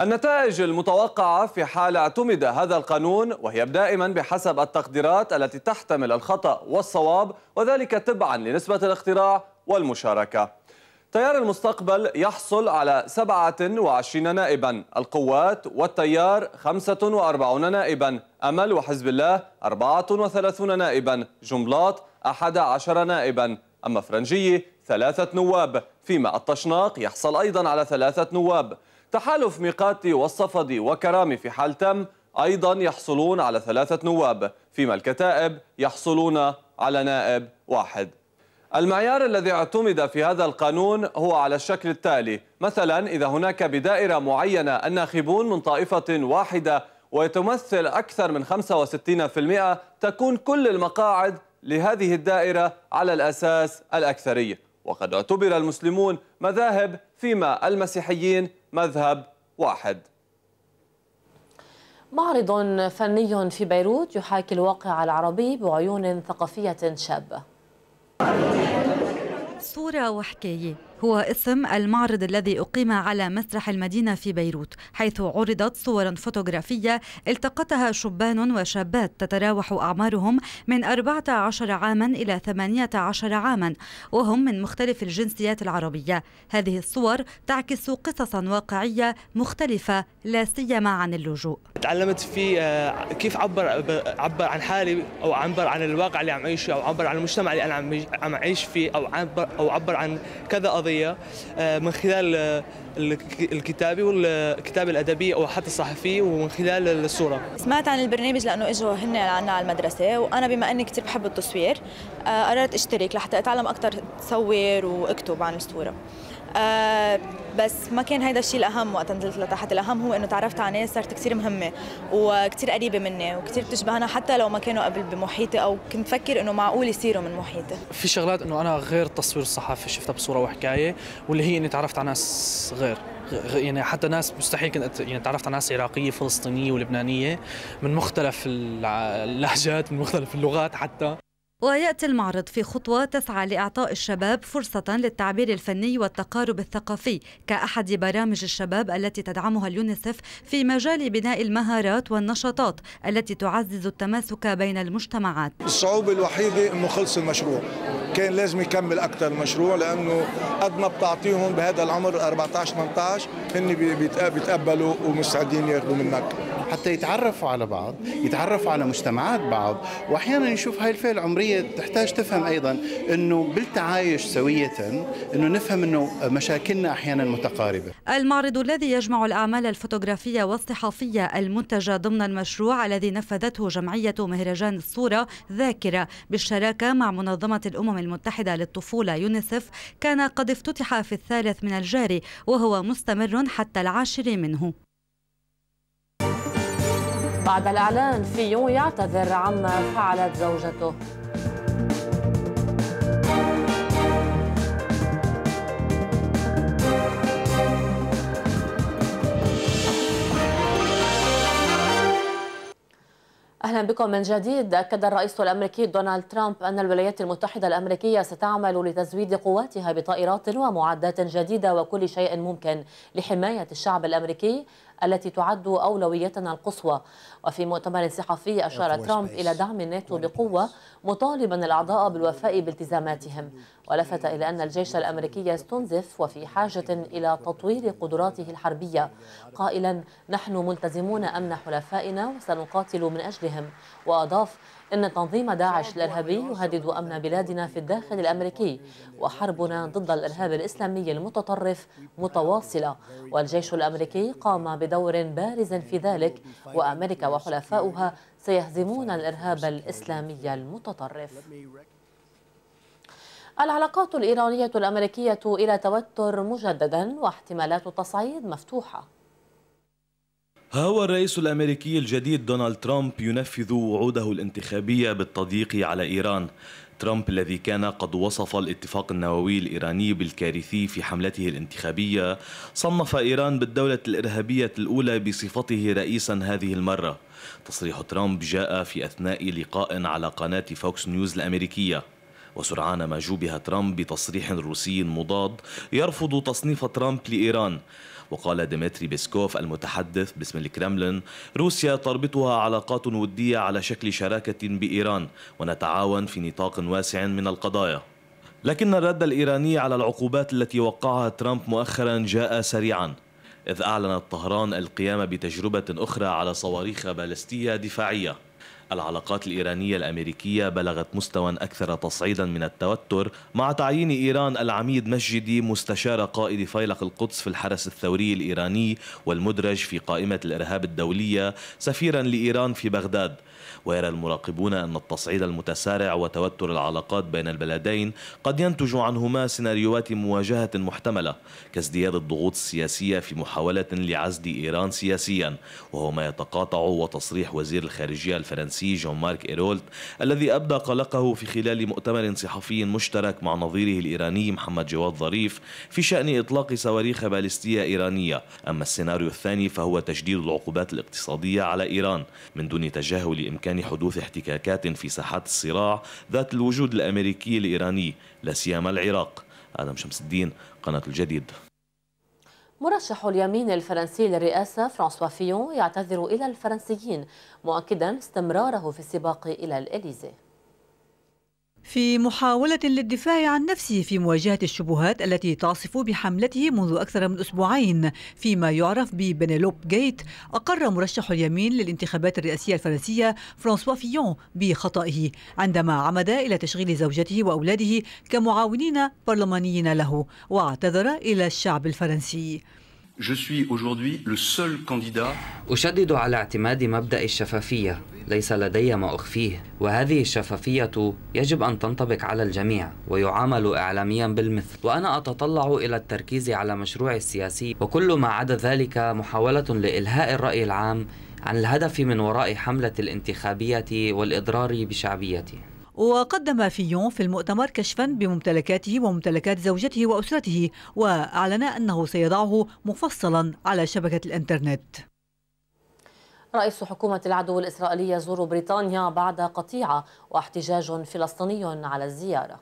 النتائج المتوقعة في حال اعتمد هذا القانون وهي دائما بحسب التقديرات التي تحتمل الخطأ والصواب وذلك تبعا لنسبة الاختراع والمشاركة تيار المستقبل يحصل على 27 نائبا القوات والتيار 45 نائبا أمل وحزب الله 34 نائبا جملات 11 نائبا أما فرنجية ثلاثة نواب فيما الطشناق يحصل أيضا على ثلاثة نواب تحالف ميقاتي والصفدي وكرامي في حال تم أيضا يحصلون على ثلاثة نواب فيما الكتائب يحصلون على نائب واحد المعيار الذي اعتمد في هذا القانون هو على الشكل التالي مثلا إذا هناك بدائرة معينة الناخبون من طائفة واحدة ويتمثل أكثر من 65% تكون كل المقاعد لهذه الدائرة على الأساس الأكثري وقد اعتبر المسلمون مذاهب فيما المسيحيين مذهب واحد معرض فني في بيروت يحاكي الواقع العربي بعيون ثقافية شابة صورة وحكاية هو اسم المعرض الذي أقيم على مسرح المدينة في بيروت حيث عرضت صورا فوتوغرافية التقطها شبان وشابات تتراوح أعمارهم من 14 عاما إلى 18 عاما وهم من مختلف الجنسيات العربية هذه الصور تعكس قصصا واقعية مختلفة لا سيما عن اللجوء تعلمت في آه، كيف عبر عبر عن حالي او عبر عن الواقع اللي عم اعيشه او عبر عن المجتمع اللي انا عم اعيش فيه او عبر او عبر عن كذا قضيه الرياضيه آه، من خلال آه، الكتابه والكتابه الادبيه او حتى الصحفيه ومن خلال الصوره سمعت عن البرنامج لانه اجوا هن عنا على المدرسه وانا بما اني كثير بحب التصوير آه، قررت اشترك لحتى اتعلم اكثر تصور واكتب عن الصوره آه، بس ما كان هيدا الشيء الاهم وقت نزلت لتحت الاهم هو انه تعرفت على ناس صارت كثير مهمه وكثير قريبه مني وكثير بتشبهنا حتى لو ما كانوا قبل بمحيطي او كنت فكر انه معقول يصيروا من محيطي في شغلات انه انا غير التصوير الصحفي شفتها بصوره وحكايه واللي هي اني تعرفت على ناس غير يعني حتى ناس مستحيل كنت يعني تعرفت على ناس عراقيه فلسطينيه ولبنانيه من مختلف اللهجات من مختلف اللغات حتى ويأتي المعرض في خطوة تسعى لإعطاء الشباب فرصة للتعبير الفني والتقارب الثقافي كأحد برامج الشباب التي تدعمها اليونيسف في مجال بناء المهارات والنشاطات التي تعزز التماسك بين المجتمعات الصعوبة الوحيدة أنه خلص المشروع كان لازم يكمل أكثر المشروع لأنه قد ما بتعطيهم بهذا العمر 14-18 هن بيتقبلوا ومستعدين ياخذوا منك حتى يتعرفوا على بعض يتعرفوا على مجتمعات بعض واحيانا نشوف هاي الفئه العمريه تحتاج تفهم ايضا انه بالتعايش سويه انه نفهم انه مشاكلنا احيانا متقاربه المعرض الذي يجمع الاعمال الفوتوغرافيه والصحفيه المنتجه ضمن المشروع الذي نفذته جمعيه مهرجان الصوره ذاكره بالشراكه مع منظمه الامم المتحده للطفوله يونيسف كان قد افتتح في الثالث من الجاري وهو مستمر حتى العاشر منه بعد الإعلان فيون يعتذر عما فعلت زوجته اهلا بكم من جديد اكد الرئيس الامريكي دونالد ترامب ان الولايات المتحده الامريكيه ستعمل لتزويد قواتها بطائرات ومعدات جديده وكل شيء ممكن لحمايه الشعب الامريكي التي تعد أولويتنا القصوى وفي مؤتمر صحفي أشار ترامب إلى دعم الناتو بقوة مطالبا الأعضاء بالوفاء بالتزاماتهم ولفت إلى أن الجيش الأمريكي استنزف وفي حاجة إلى تطوير قدراته الحربية قائلا نحن ملتزمون أمن حلفائنا وسنقاتل من أجلهم وأضاف إن تنظيم داعش الإرهابي يهدد أمن بلادنا في الداخل الأمريكي وحربنا ضد الإرهاب الإسلامي المتطرف متواصلة والجيش الأمريكي قام بدور بارز في ذلك وأمريكا وحلفاؤها سيهزمون الإرهاب الإسلامي المتطرف العلاقات الإيرانية الأمريكية إلى توتر مجددا واحتمالات التصعيد مفتوحة ها هو الرئيس الامريكي الجديد دونالد ترامب ينفذ وعوده الانتخابيه بالتضييق على ايران ترامب الذي كان قد وصف الاتفاق النووي الايراني بالكارثي في حملته الانتخابيه صنف ايران بالدوله الارهابيه الاولى بصفته رئيسا هذه المره تصريح ترامب جاء في اثناء لقاء على قناه فوكس نيوز الامريكيه وسرعان ما جوبها ترامب بتصريح روسي مضاد يرفض تصنيف ترامب لايران وقال ديمتري بيسكوف المتحدث باسم الكرملين روسيا تربطها علاقات ودية على شكل شراكة بإيران ونتعاون في نطاق واسع من القضايا لكن الرد الإيراني على العقوبات التي وقعها ترامب مؤخرا جاء سريعا إذ أعلنت طهران القيام بتجربة أخرى على صواريخ بالستية دفاعية العلاقات الإيرانية الأمريكية بلغت مستوى أكثر تصعيدا من التوتر مع تعيين إيران العميد مسجدي مستشار قائد فيلق القدس في الحرس الثوري الإيراني والمدرج في قائمة الإرهاب الدولية سفيرا لإيران في بغداد ويرى المراقبون أن التصعيد المتسارع وتوتر العلاقات بين البلدين قد ينتج عنهما سيناريوهات مواجهة محتملة كازدياد الضغوط السياسية في محاولة لعزل إيران سياسيا وهو ما يتقاطع وتصريح وزير الخارجية الفرنسي جون مارك إيرولت الذي أبدى قلقه في خلال مؤتمر صحفي مشترك مع نظيره الإيراني محمد جواد ظريف في شأن إطلاق صواريخ باليستية إيرانية أما السيناريو الثاني فهو تجديد العقوبات الاقتصادية على إيران من دون تجاهل إمكان بإمكان حدوث احتكاكات في ساحات الصراع ذات الوجود الأمريكي الإيراني لسيما العراق آدم شمس الدين قناة الجديد مرشح اليمين الفرنسي للرئاسة فرانسوا فيون يعتذر إلى الفرنسيين مؤكدا استمراره في السباق إلى الإليزيه في محاولة للدفاع عن نفسه في مواجهة الشبهات التي تعصف بحملته منذ أكثر من أسبوعين فيما يعرف ببنيلوب جيت أقر مرشح اليمين للانتخابات الرئاسية الفرنسية فرانسوا فيون بخطئه عندما عمد إلى تشغيل زوجته وأولاده كمعاونين برلمانيين له واعتذر إلى الشعب الفرنسي أشدد على اعتماد مبدأ الشفافية ليس لدي ما أخفيه وهذه الشفافية يجب أن تنطبق على الجميع ويعامل إعلاميا بالمثل وأنا أتطلع إلى التركيز على مشروعي السياسي وكل ما عدا ذلك محاولة لإلهاء الرأي العام عن الهدف من وراء حملة الانتخابية والإضرار بشعبيتي وقدم فيون في المؤتمر كشفا بممتلكاته وممتلكات زوجته وأسرته وأعلن أنه سيضعه مفصلا على شبكة الإنترنت رئيس حكومة العدو الإسرائيلي يزور بريطانيا بعد قطيعة واحتجاج فلسطيني على الزيارة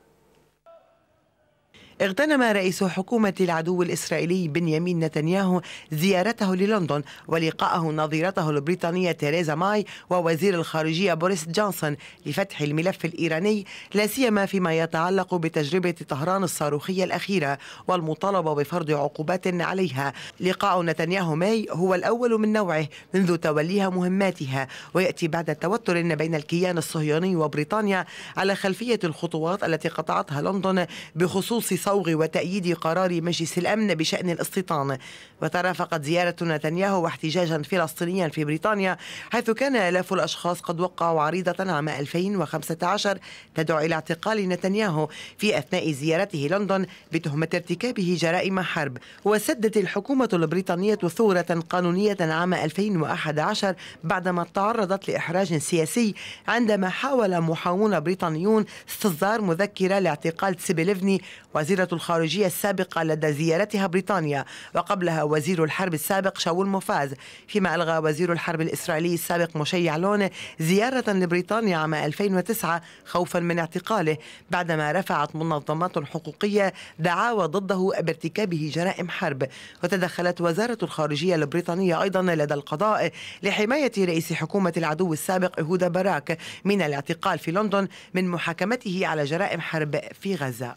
اغتنم رئيس حكومة العدو الإسرائيلي بنيامين نتنياهو زيارته للندن ولقاءه نظيرته البريطانية تيريزا ماي ووزير الخارجية بوريس جونسون لفتح الملف الإيراني لا سيما فيما يتعلق بتجربة طهران الصاروخية الأخيرة والمطالبة بفرض عقوبات عليها لقاء نتنياهو ماي هو الأول من نوعه منذ توليها مهماتها ويأتي بعد توتر بين الكيان الصهيوني وبريطانيا على خلفية الخطوات التي قطعتها لندن بخصوص صوغ وتأييد قرار مجلس الأمن بشأن الاستيطان وترافقت زيارة نتنياهو واحتجاجا فلسطينيا في بريطانيا حيث كان آلاف الأشخاص قد وقعوا عريضة عام 2015 تدعو إلى اعتقال نتنياهو في أثناء زيارته لندن بتهمة ارتكابه جرائم حرب وسدت الحكومة البريطانية ثورة قانونية عام 2011 بعدما تعرضت لإحراج سياسي عندما حاول محاولون بريطانيون استصدار مذكرة لاعتقال سيبيليفني وزير وزيرة الخارجية السابقة لدى زيارتها بريطانيا وقبلها وزير الحرب السابق شاول موفاز فيما ألغى وزير الحرب الإسرائيلي السابق مشي لون زيارة لبريطانيا عام 2009 خوفا من اعتقاله بعدما رفعت منظمات حقوقية دعاوى ضده بارتكابه جرائم حرب وتدخلت وزارة الخارجية البريطانية أيضا لدى القضاء لحماية رئيس حكومة العدو السابق إهودا باراك من الاعتقال في لندن من محاكمته على جرائم حرب في غزة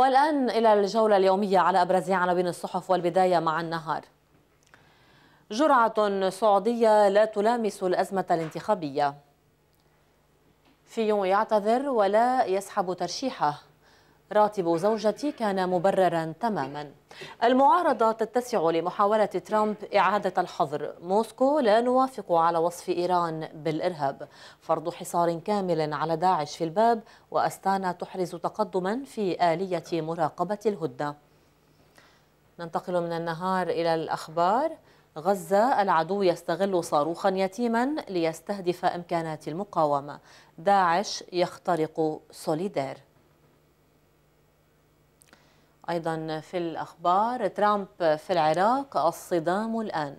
والآن إلى الجولة اليومية على أبرز عناوين الصحف والبداية مع النهار جرعة سعودية لا تلامس الأزمة الانتخابية فيون يعتذر ولا يسحب ترشيحه راتب زوجتي كان مبررا تماما المعارضة تتسع لمحاولة ترامب إعادة الحظر موسكو لا نوافق على وصف إيران بالإرهاب فرض حصار كامل على داعش في الباب وأستانا تحرز تقدما في آلية مراقبة الهدة ننتقل من النهار إلى الأخبار غزة العدو يستغل صاروخا يتيما ليستهدف إمكانات المقاومة داعش يخترق سوليدير أيضا في الأخبار ترامب في العراق الصدام الآن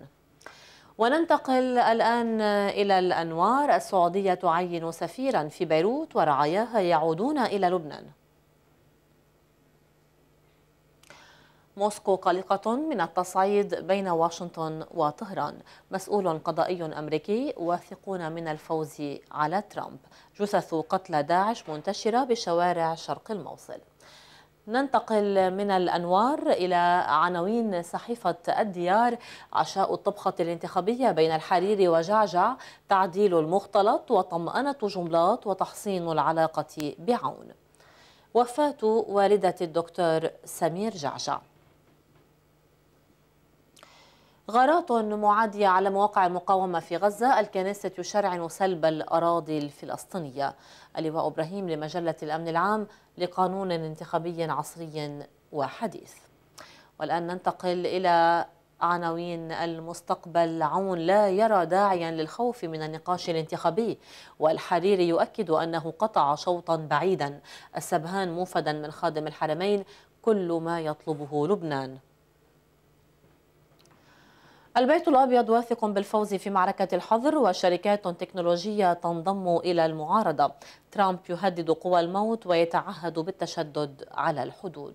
وننتقل الآن إلى الأنوار السعودية تعين سفيرا في بيروت ورعاياها يعودون إلى لبنان موسكو قلقة من التصعيد بين واشنطن وطهران مسؤول قضائي أمريكي واثقون من الفوز على ترامب جثث قتلى داعش منتشرة بشوارع شرق الموصل ننتقل من الأنوار إلى عناوين صحيفة الديار عشاء الطبخة الانتخابية بين الحريري وجعجع تعديل المختلط وطمأنة جملات وتحصين العلاقة بعون وفاة والدة الدكتور سمير جعجع غارات معادية على مواقع المقاومة في غزة الكنيسة يشرعن سلب الأراضي الفلسطينية اللواء إبراهيم لمجلة الأمن العام لقانون انتخابي عصري وحديث والآن ننتقل إلى عناوين المستقبل عون لا يرى داعيا للخوف من النقاش الانتخابي والحريري يؤكد أنه قطع شوطا بعيدا السبهان موفدا من خادم الحرمين كل ما يطلبه لبنان البيت الأبيض واثق بالفوز في معركة الحظر وشركات تكنولوجية تنضم إلى المعارضة ترامب يهدد قوى الموت ويتعهد بالتشدد على الحدود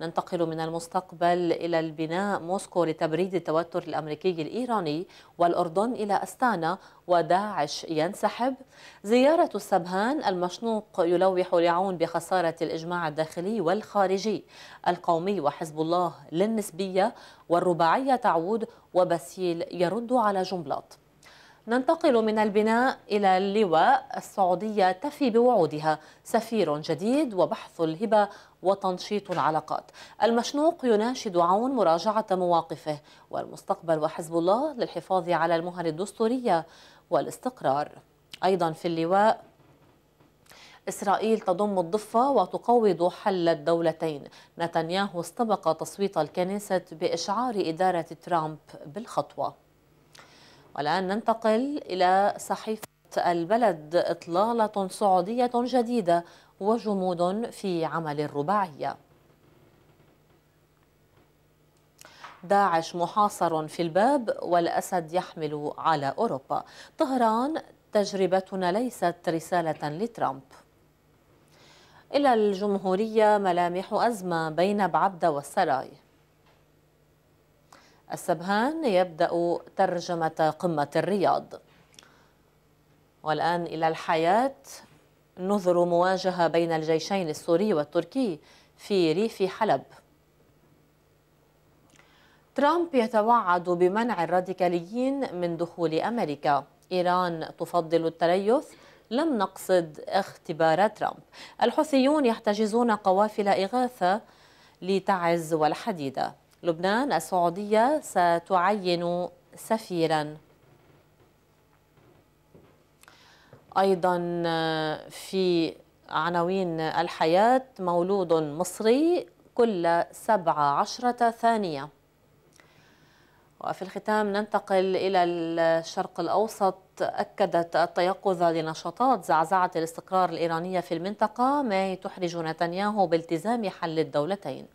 ننتقل من المستقبل إلى البناء موسكو لتبريد التوتر الأمريكي الإيراني والأردن إلى أستانا وداعش ينسحب زيارة السبهان المشنوق يلوح لعون بخسارة الإجماع الداخلي والخارجي القومي وحزب الله للنسبية والرباعية تعود وبسيل يرد على جملات ننتقل من البناء إلى اللواء السعودية تفي بوعودها سفير جديد وبحث الهبة وتنشيط العلاقات المشنوق يناشد عون مراجعة مواقفه والمستقبل وحزب الله للحفاظ على المهن الدستورية والاستقرار أيضا في اللواء إسرائيل تضم الضفة وتقوض حل الدولتين نتنياهو استبق تصويت الكنيسة بإشعار إدارة ترامب بالخطوة والآن ننتقل إلى صحيفة البلد إطلالة سعودية جديدة وجمود في عمل الرباعية داعش محاصر في الباب والأسد يحمل على أوروبا طهران تجربتنا ليست رسالة لترامب إلى الجمهورية ملامح أزمة بين بعبدة والسراي السبهان يبدأ ترجمة قمة الرياض والآن إلى الحياة نذر مواجهة بين الجيشين السوري والتركي في ريف حلب ترامب يتوعد بمنع الراديكاليين من دخول أمريكا إيران تفضل التريث لم نقصد اختبار ترامب الحوثيون يحتجزون قوافل إغاثة لتعز والحديدة لبنان السعودية ستعين سفيرا أيضا في عناوين الحياة مولود مصري كل سبعة عشرة ثانية وفي الختام ننتقل إلى الشرق الأوسط أكدت التيقظ لنشاطات زعزعة الاستقرار الإيرانية في المنطقة ما تحرج نتنياهو بالتزام حل الدولتين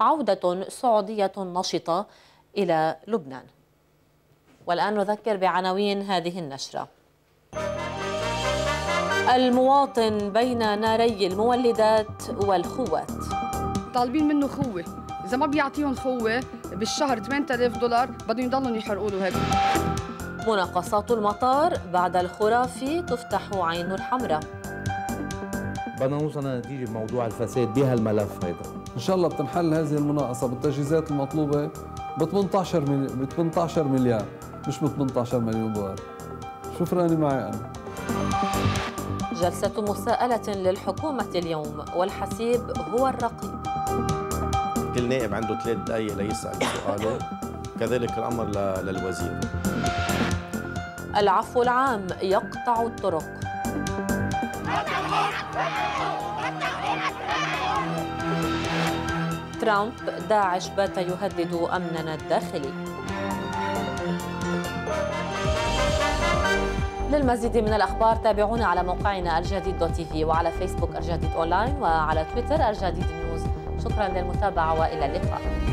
عودة سعودية نشطة إلى لبنان والآن نذكر بعناوين هذه النشرة المواطن بين ناري المولدات والخوات طالبين منه خوه اذا ما بيعطيهم خوه بالشهر 8000 دولار بدهم يضلوا يحرقوا له هيك مناقصات المطار بعد الخرافي تفتح عين الحمراء بدنا نوصل لنتيجه بموضوع الفساد بهالملف هيدا ان شاء الله بتنحل هذه المناقصه بالتجهيزات المطلوبه ب 18 ب 18 مليار مش ب 18 مليون دولار شو فراني معي انا جلسه مساءله للحكومه اليوم والحسيب هو الرقيب كل نائب عنده ثلاث دقائق ليسال سؤاله كذلك الامر للوزير العفو العام يقطع الطرق ترامب داعش بات يهدد امننا الداخلي للمزيد من الأخبار تابعونا على موقعنا الجديد دوت تي في وعلى فيسبوك الجديد أونلاين وعلى تويتر الجديد شكرا للمتابعة وإلى اللقاء